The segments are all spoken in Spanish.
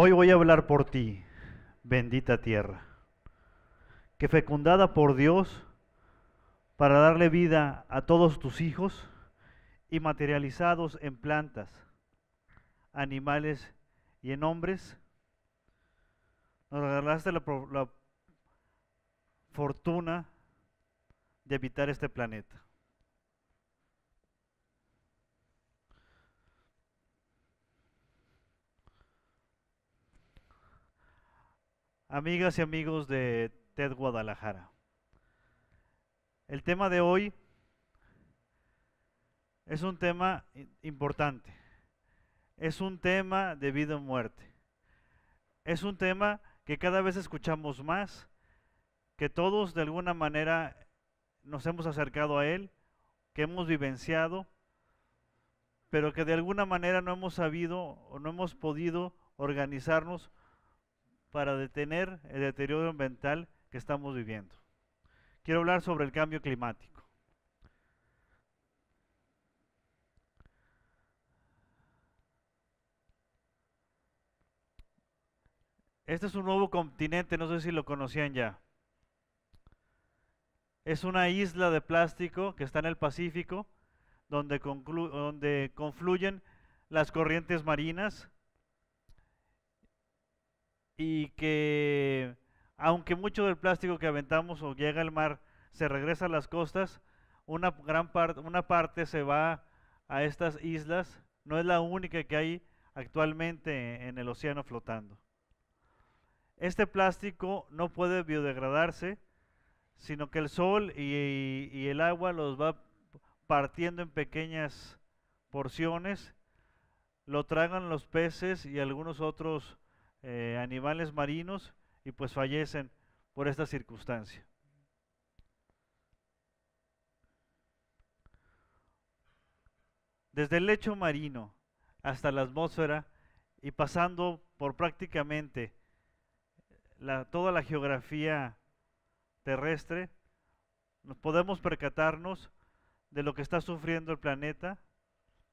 Hoy voy a hablar por ti, bendita tierra, que fecundada por Dios para darle vida a todos tus hijos y materializados en plantas, animales y en hombres, nos regalaste la, la fortuna de habitar este planeta. amigas y amigos de TED Guadalajara. El tema de hoy es un tema importante, es un tema de vida o muerte, es un tema que cada vez escuchamos más, que todos de alguna manera nos hemos acercado a él, que hemos vivenciado, pero que de alguna manera no hemos sabido o no hemos podido organizarnos para detener el deterioro ambiental que estamos viviendo. Quiero hablar sobre el cambio climático. Este es un nuevo continente, no sé si lo conocían ya. Es una isla de plástico que está en el Pacífico, donde, donde confluyen las corrientes marinas, y que aunque mucho del plástico que aventamos o llega al mar se regresa a las costas, una gran parte, una parte se va a estas islas, no es la única que hay actualmente en el océano flotando. Este plástico no puede biodegradarse, sino que el sol y, y el agua los va partiendo en pequeñas porciones, lo tragan los peces y algunos otros eh, animales marinos y pues fallecen por esta circunstancia. Desde el lecho marino hasta la atmósfera y pasando por prácticamente toda la geografía terrestre, nos podemos percatarnos de lo que está sufriendo el planeta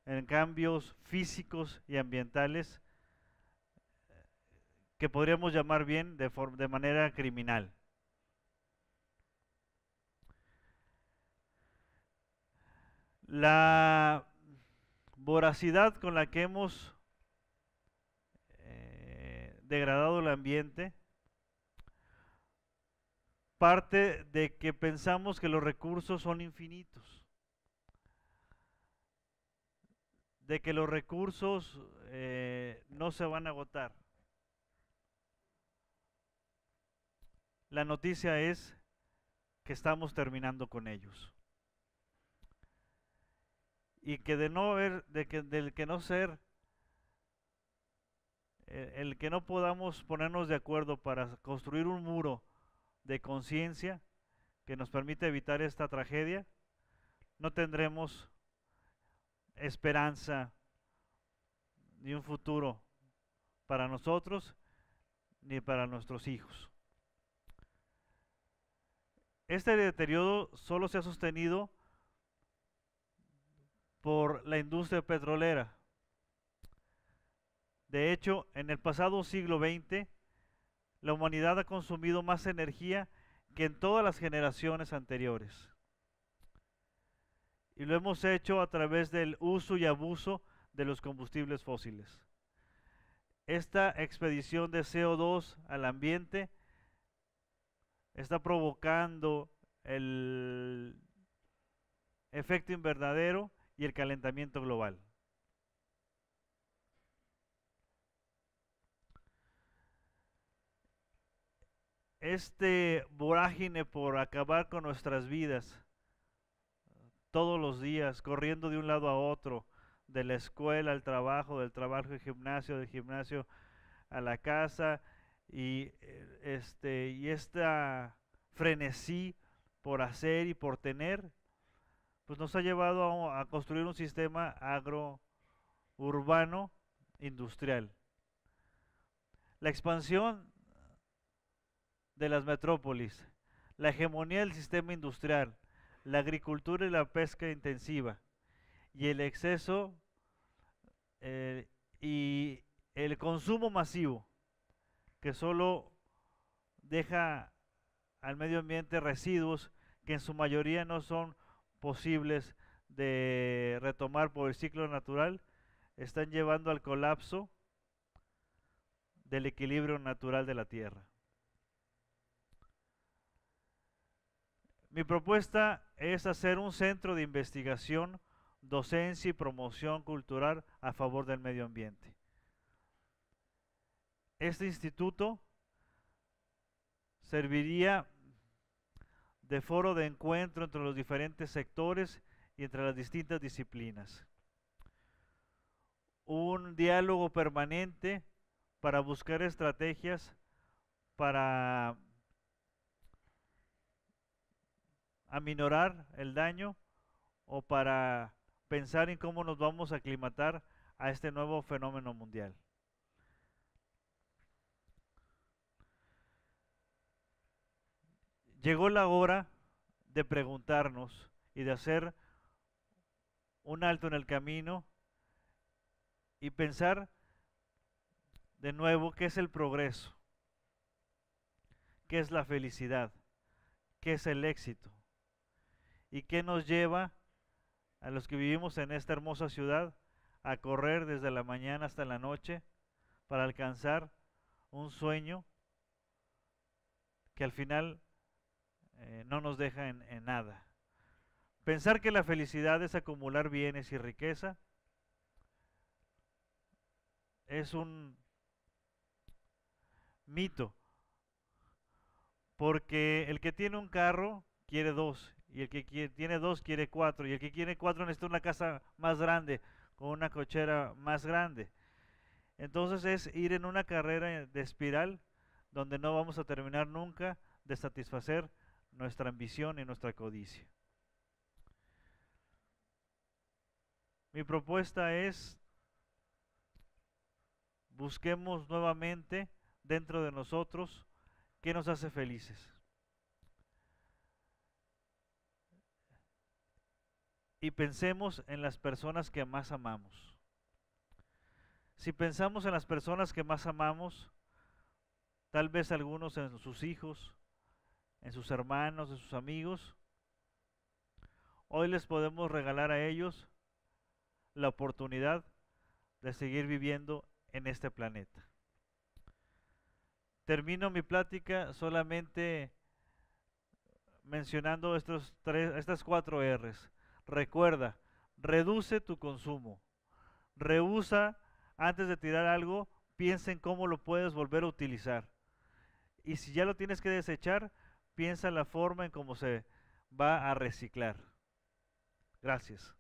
en cambios físicos y ambientales que podríamos llamar bien de, de manera criminal. La voracidad con la que hemos eh, degradado el ambiente parte de que pensamos que los recursos son infinitos, de que los recursos eh, no se van a agotar. la noticia es que estamos terminando con ellos. Y que de no ver, del que no ser, el, el que no podamos ponernos de acuerdo para construir un muro de conciencia que nos permita evitar esta tragedia, no tendremos esperanza ni un futuro para nosotros ni para nuestros hijos. Este deterioro solo se ha sostenido por la industria petrolera. De hecho, en el pasado siglo XX, la humanidad ha consumido más energía que en todas las generaciones anteriores. Y lo hemos hecho a través del uso y abuso de los combustibles fósiles. Esta expedición de CO2 al ambiente está provocando el efecto invernadero y el calentamiento global. Este vorágine por acabar con nuestras vidas todos los días, corriendo de un lado a otro, de la escuela al trabajo, del trabajo al gimnasio, del gimnasio a la casa, y, este, y esta frenesí por hacer y por tener, pues nos ha llevado a, construir un sistema agro-urbano industrial. La expansión de las metrópolis, la hegemonía del sistema industrial, la agricultura y la pesca intensiva, y el exceso eh, y el consumo masivo que solo deja al medio ambiente residuos que en su mayoría no son posibles de retomar por el ciclo natural, están llevando al colapso del equilibrio natural de la Tierra. Mi propuesta es hacer un centro de investigación, docencia y promoción cultural a favor del medio ambiente este instituto serviría de foro de encuentro entre los diferentes sectores y entre las distintas disciplinas. Un diálogo permanente para buscar estrategias para aminorar el daño o para pensar en cómo nos vamos a aclimatar a este nuevo fenómeno mundial. Llegó la hora de preguntarnos y de hacer un alto en el camino y pensar de nuevo qué es el progreso, qué es la felicidad, qué es el éxito y qué nos lleva a los que vivimos en esta hermosa ciudad a correr desde la mañana hasta la noche para alcanzar un sueño que al final eh, no nos deja en, nada. Pensar que la felicidad es acumular bienes y riqueza es un mito, porque el que tiene un carro quiere dos, y el que tiene dos quiere cuatro, y el que quiere cuatro necesita una casa más grande, con una cochera más grande. Entonces es ir en una carrera de espiral donde no vamos a terminar nunca de satisfacer nuestra ambición y nuestra codicia. Mi propuesta es busquemos nuevamente dentro de nosotros qué nos hace felices. Y pensemos en las personas que más amamos. Si pensamos en las personas que más amamos, tal vez algunos en sus hijos, en sus hermanos, en sus amigos. Hoy les podemos regalar a ellos la oportunidad de seguir viviendo en este planeta. Termino mi plática solamente mencionando estos tres, estas cuatro R's. Recuerda, reduce tu consumo. rehúsa antes de tirar algo, piensa en cómo lo puedes volver a utilizar. Y si ya lo tienes que desechar, piensa la forma en cómo se va a reciclar. Gracias.